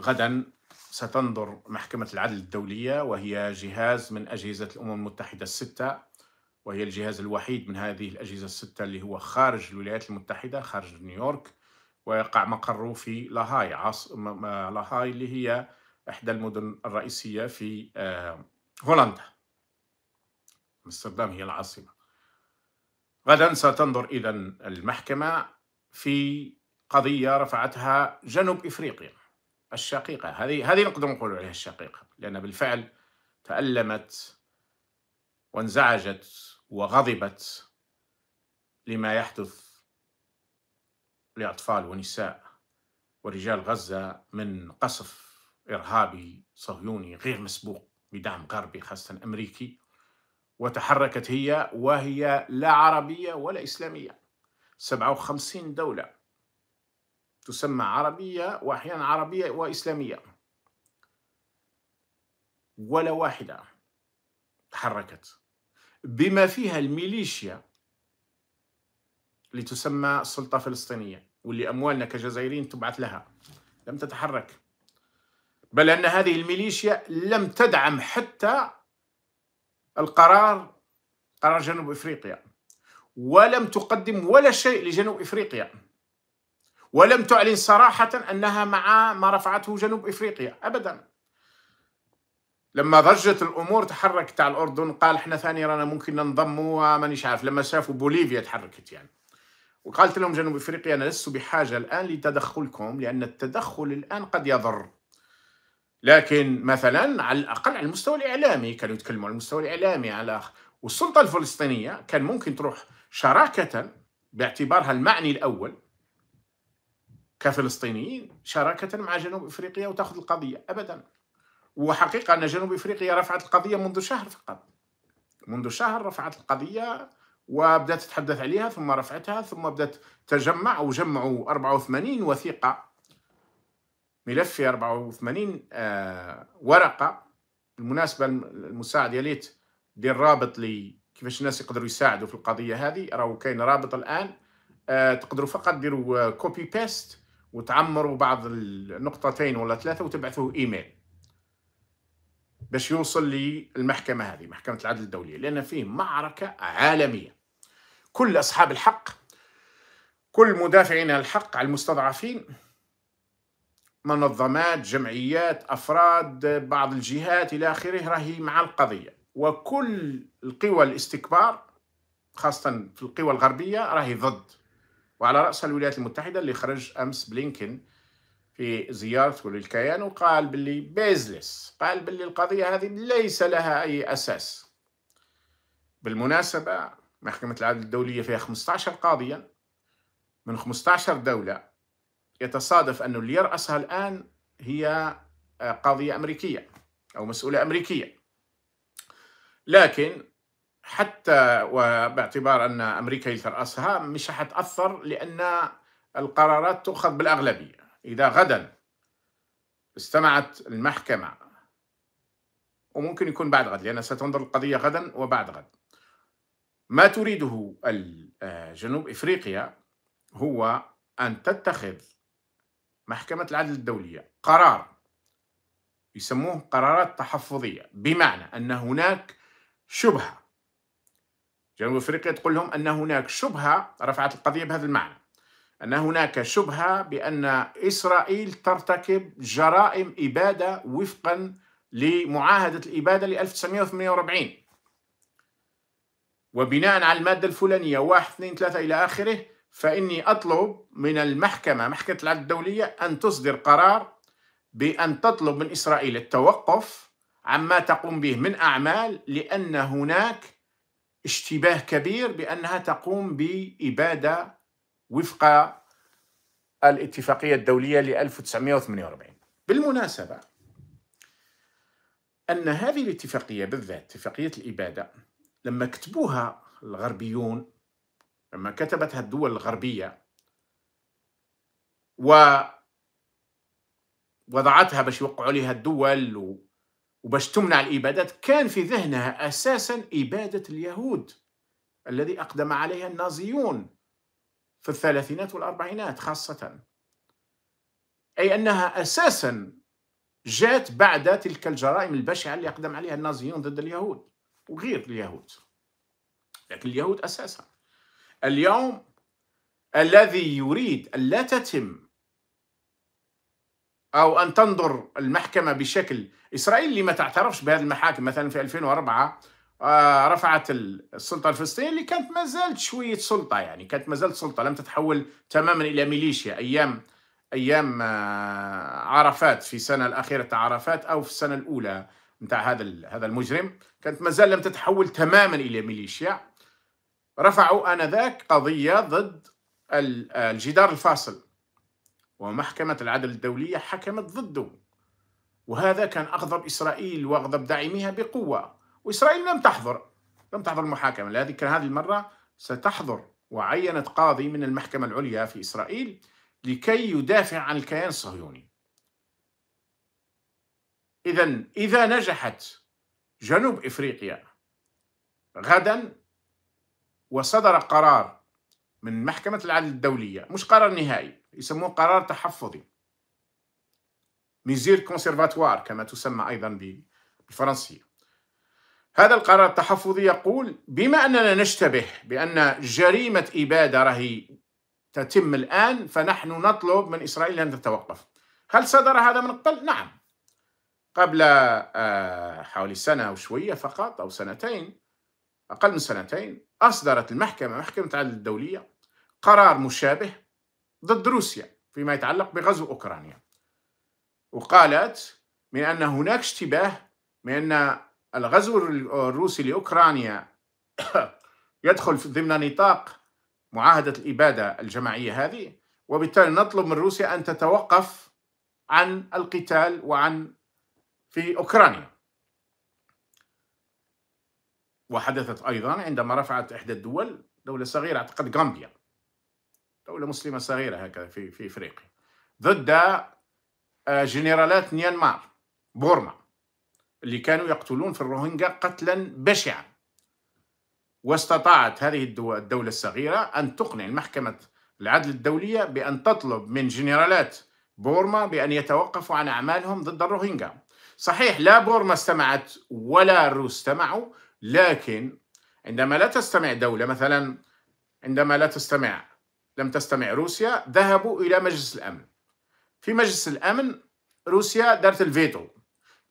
غدا ستنظر محكمة العدل الدولية وهي جهاز من أجهزة الأمم المتحدة الستة وهي الجهاز الوحيد من هذه الأجهزة الستة اللي هو خارج الولايات المتحدة خارج نيويورك ويقع مقره في لاهاي عاص... لاهاي اللي هي إحدى المدن الرئيسية في آه، هولندا امستردام هي العاصمة غدا ستنظر إذا المحكمة في قضية رفعتها جنوب إفريقيا الشقيقة هذه هذه نقدر نقول عليها الشقيقة لأن بالفعل تألمت وانزعجت وغضبت لما يحدث لأطفال ونساء ورجال غزة من قصف إرهابي صهيوني غير مسبوق بدعم غربي خاصة أمريكي وتحركت هي وهي لا عربية ولا إسلامية 57 دولة تسمى عربية وأحيانا عربية وإسلامية ولا واحدة تحركت بما فيها الميليشيا اللي تسمى السلطة الفلسطينية واللي أموالنا كجزائريين تبعث لها لم تتحرك بل أن هذه الميليشيا لم تدعم حتى القرار قرار جنوب إفريقيا ولم تقدم ولا شيء لجنوب إفريقيا ولم تعلن صراحة أنها مع ما رفعته جنوب إفريقيا أبدا لما ضجت الأمور تحركت على الأردن قال احنا ثاني رانا ممكن ننضم ومانيش عارف لما شافوا بوليفيا تحركت يعني وقالت لهم جنوب إفريقيا أنا لست بحاجة الآن لتدخلكم لأن التدخل الآن قد يضر لكن مثلا على الأقل على المستوى الإعلامي كانوا يتكلموا على المستوى الإعلامي على والسلطة الفلسطينية كان ممكن تروح شراكة باعتبارها المعني الأول كفلسطينيين شراكه مع جنوب افريقيا وتاخذ القضيه ابدا وحقيقه ان جنوب افريقيا رفعت القضيه منذ شهر فقط منذ شهر رفعت القضيه وبدات تتحدث عليها ثم رفعتها ثم بدات تجمع او جمعوا 84 وثيقه ملف في 84 آه ورقه بالمناسبه المساعد ليت دير رابط لي كيفاش الناس يقدروا يساعدوا في القضيه هذه راهو كاين رابط الان آه تقدروا فقط ديروا كوبي آه، بيست وتعمروا بعض النقطتين ولا ثلاثه وتبعثوه ايميل باش يوصل للمحكمه هذه محكمه العدل الدوليه لان فيه معركه عالميه كل اصحاب الحق كل مدافعين الحق على المستضعفين منظمات جمعيات افراد بعض الجهات الى اخره راهي مع القضيه وكل القوى الاستكبار خاصه في القوى الغربيه راهي ضد وعلى رأسها الولايات المتحدة اللي خرج أمس بلينكن في زيارته للكيان وقال باللي بيزلس قال باللي القضية هذه ليس لها أي أساس بالمناسبة محكمة العدل الدولية فيها 15 قاضيا من 15 دولة يتصادف أن اللي يرأسها الآن هي آه، قاضية أمريكية أو مسؤولة أمريكية لكن حتى وباعتبار أن أمريكا هي ترأسها مش حتأثر لأن القرارات تؤخذ بالأغلبية إذا غدا استمعت المحكمة وممكن يكون بعد غد لان ستنظر القضية غدا وبعد غد ما تريده جنوب إفريقيا هو أن تتخذ محكمة العدل الدولية قرار يسموه قرارات تحفظية بمعنى أن هناك شبهة جنوب افريقيا تقول لهم ان هناك شبهه رفعت القضيه بهذا المعنى ان هناك شبهه بان اسرائيل ترتكب جرائم اباده وفقا لمعاهده الاباده ل 1948 وبناء على الماده الفلانيه 1 2 3 الى اخره فاني اطلب من المحكمه محكمه العدل الدوليه ان تصدر قرار بان تطلب من اسرائيل التوقف عما تقوم به من اعمال لان هناك اشتباه كبير بأنها تقوم بإبادة وفق الاتفاقية الدولية ل 1948 بالمناسبة أن هذه الاتفاقية بالذات اتفاقية الإبادة لما كتبوها الغربيون لما كتبتها الدول الغربية و وضعتها باش يوقعوا عليها الدول و وباش تمنع الإبادات كان في ذهنها أساسا إبادة اليهود الذي أقدم عليها النازيون في الثلاثينات والأربعينات خاصة أي أنها أساسا جاءت بعد تلك الجرائم البشعة اللي أقدم عليها النازيون ضد اليهود وغير اليهود لكن اليهود أساسا اليوم الذي يريد أن لا تتم أو أن تنظر المحكمة بشكل إسرائيل اللي ما تعترفش بهذه المحاكم مثلا في 2004 آه، رفعت السلطة الفلسطينية اللي كانت ما زالت شوية سلطة يعني كانت ما زالت سلطة لم تتحول تماما إلى ميليشيا أيام أيام آه، عرفات في السنة الأخيرة تاع عرفات أو في السنة الأولى نتاع هذا هذا المجرم كانت ما زال لم تتحول تماما إلى ميليشيا رفعوا آنذاك قضية ضد آه، الجدار الفاصل ومحكمة العدل الدولية حكمت ضده وهذا كان أغضب إسرائيل وأغضب داعميها بقوة وإسرائيل لم تحضر لم تحضر المحاكمة لكن هذه المرة ستحضر وعينت قاضي من المحكمة العليا في إسرائيل لكي يدافع عن الكيان الصهيوني إذا إذا نجحت جنوب إفريقيا غدا وصدر قرار من محكمة العدل الدولية مش قرار نهائي يسموه قرار تحفظي ميزير كونسيرفاتوار كما تسمى أيضا بالفرنسية هذا القرار التحفظي يقول بما أننا نشتبه بأن جريمة إبادة رهي تتم الآن فنحن نطلب من إسرائيل أن تتوقف هل صدر هذا من قبل؟ نعم قبل آه، حوالي سنة وشوية فقط أو سنتين أقل من سنتين أصدرت المحكمة محكمة العدل الدولية قرار مشابه ضد روسيا فيما يتعلق بغزو أوكرانيا وقالت من أن هناك اشتباه من أن الغزو الروسي لأوكرانيا يدخل ضمن نطاق معاهدة الإبادة الجماعية هذه وبالتالي نطلب من روسيا أن تتوقف عن القتال وعن في أوكرانيا وحدثت أيضا عندما رفعت إحدى الدول دولة صغيرة أعتقد غامبيا دولة مسلمة صغيرة هكذا في في افريقيا ضد جنرالات ميانمار بورما اللي كانوا يقتلون في الروهينجا قتلا بشعا واستطاعت هذه الدولة الصغيرة أن تقنع محكمة العدل الدولية بأن تطلب من جنرالات بورما بأن يتوقفوا عن أعمالهم ضد الروهينجا صحيح لا بورما استمعت ولا الروس استمعوا لكن عندما لا تستمع دولة مثلا عندما لا تستمع لم تستمع روسيا ذهبوا إلى مجلس الأمن في مجلس الأمن روسيا دارت الفيتو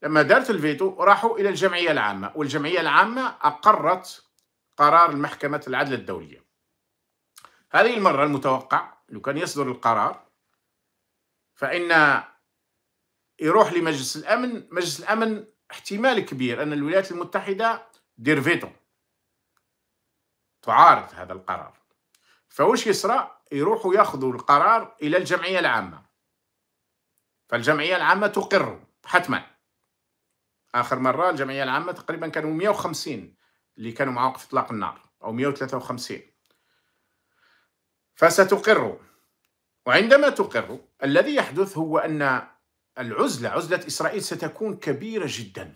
لما دارت الفيتو راحوا إلى الجمعية العامة والجمعية العامة أقرت قرار المحكمة العدل الدولية هذه المرة المتوقع لو كان يصدر القرار فإن يروح لمجلس الأمن مجلس الأمن احتمال كبير أن الولايات المتحدة دير فيتو تعارض هذا القرار فوش يصرى يروحوا ياخذوا القرار الى الجمعيه العامه فالجمعيه العامه تقر حتما اخر مره الجمعيه العامه تقريبا كانوا 150 اللي كانوا مع وقف اطلاق النار او 153 فستقر وعندما تقر الذي يحدث هو ان العزله عزله اسرائيل ستكون كبيره جدا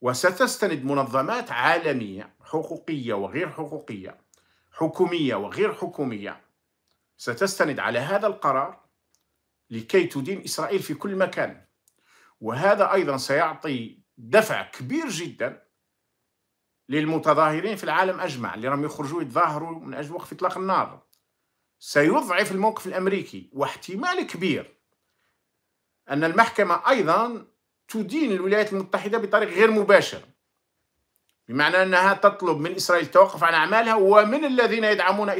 وستستند منظمات عالميه حقوقيه وغير حقوقيه حكوميه وغير حكوميه ستستند على هذا القرار لكي تدين إسرائيل في كل مكان وهذا أيضا سيعطي دفع كبير جدا للمتظاهرين في العالم أجمع اللي راهم يخرجوا يتظاهروا من أجل وقف إطلاق النار سيضعف الموقف الأمريكي واحتمال كبير أن المحكمة أيضا تدين الولايات المتحدة بطريق غير مباشر بمعنى أنها تطلب من إسرائيل التوقف عن أعمالها ومن الذين يدعمون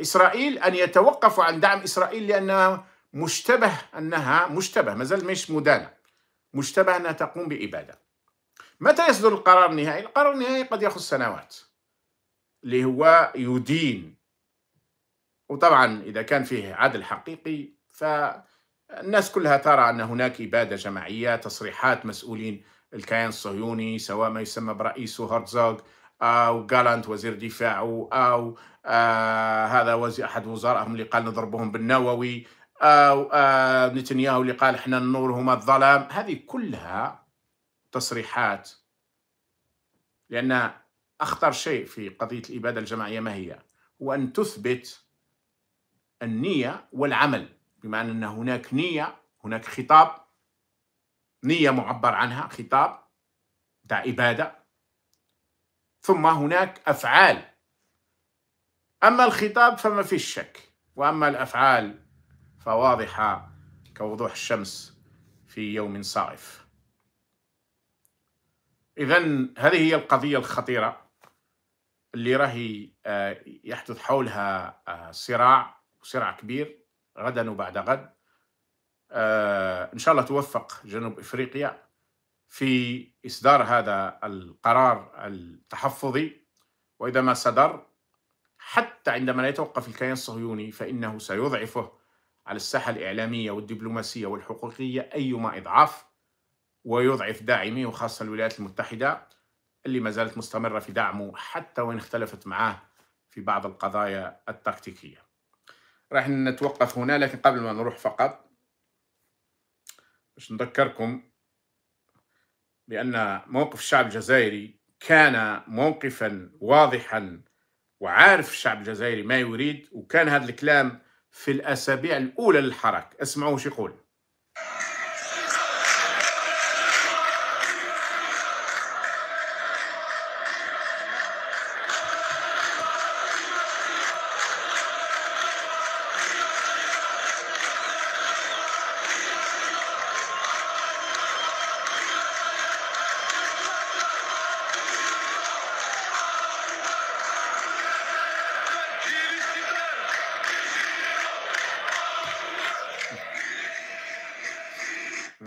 إسرائيل أن يتوقفوا عن دعم إسرائيل لأنها مشتبه أنها مشتبه ما زال مش مدانة مشتبه أنها تقوم بإبادة متى يصدر القرار النهائي؟ القرار النهائي قد يأخذ سنوات اللي هو يدين وطبعا إذا كان فيه عدل حقيقي فالناس كلها ترى أن هناك إبادة جماعية تصريحات مسؤولين الكيان الصهيوني سواء ما يسمى برئيسه هرتزوغ او جالانت وزير دفاعه او آه، هذا وزير احد وزرائهم اللي قال نضربهم بالنووي او آه، نتنياهو اللي قال احنا النور هما الظلام هذه كلها تصريحات لان اخطر شيء في قضيه الاباده الجماعيه ما هي؟ هو ان تثبت النيه والعمل بمعنى ان هناك نيه هناك خطاب نيه معبر عنها خطاب تاع اباده ثم هناك أفعال أما الخطاب فما في شك وأما الأفعال فواضحة كوضوح الشمس في يوم صائف إذا هذه هي القضية الخطيرة اللي راهي آه، يحدث حولها آه، صراع صراع كبير غدا وبعد غد آه، إن شاء الله توفق جنوب إفريقيا في إصدار هذا القرار التحفظي وإذا ما صدر حتى عندما لا يتوقف الكيان الصهيوني فإنه سيضعفه على الساحة الإعلامية والدبلوماسية والحقوقية أيما إضعاف ويضعف داعميه وخاصة الولايات المتحدة اللي ما زالت مستمرة في دعمه حتى وإن اختلفت معاه في بعض القضايا التكتيكية راح نتوقف هنا لكن قبل ما نروح فقط باش نذكركم بأن موقف الشعب الجزائري كان موقفا واضحا وعارف الشعب الجزائري ما يريد وكان هذا الكلام في الأسابيع الأولى للحراك اسمعوا شو يقول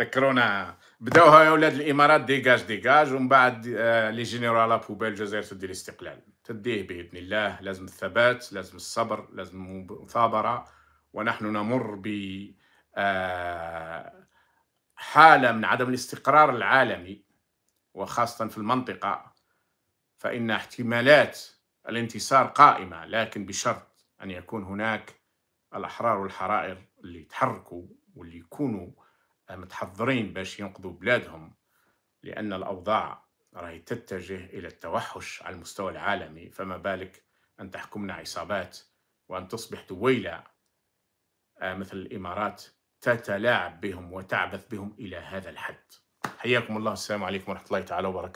فكرونا بداوها يا ولاد الامارات ديجاج ديجاج ومن بعد آه، لي جينيرال بوبيل الجزائر تدي الاستقلال تديه باذن الله لازم الثبات لازم الصبر لازم المثابره ونحن نمر ب آه، حاله من عدم الاستقرار العالمي وخاصه في المنطقه فان احتمالات الانتصار قائمه لكن بشرط ان يكون هناك الاحرار والحرائر اللي يتحركوا واللي يكونوا متحضرين باش ينقذوا بلادهم لأن الأوضاع راهي تتجه إلى التوحش على المستوى العالمي فما بالك أن تحكمنا عصابات وأن تصبح دويلة آه، مثل الإمارات تتلاعب بهم وتعبث بهم إلى هذا الحد حياكم الله السلام عليكم ورحمة الله تعالى وبركاته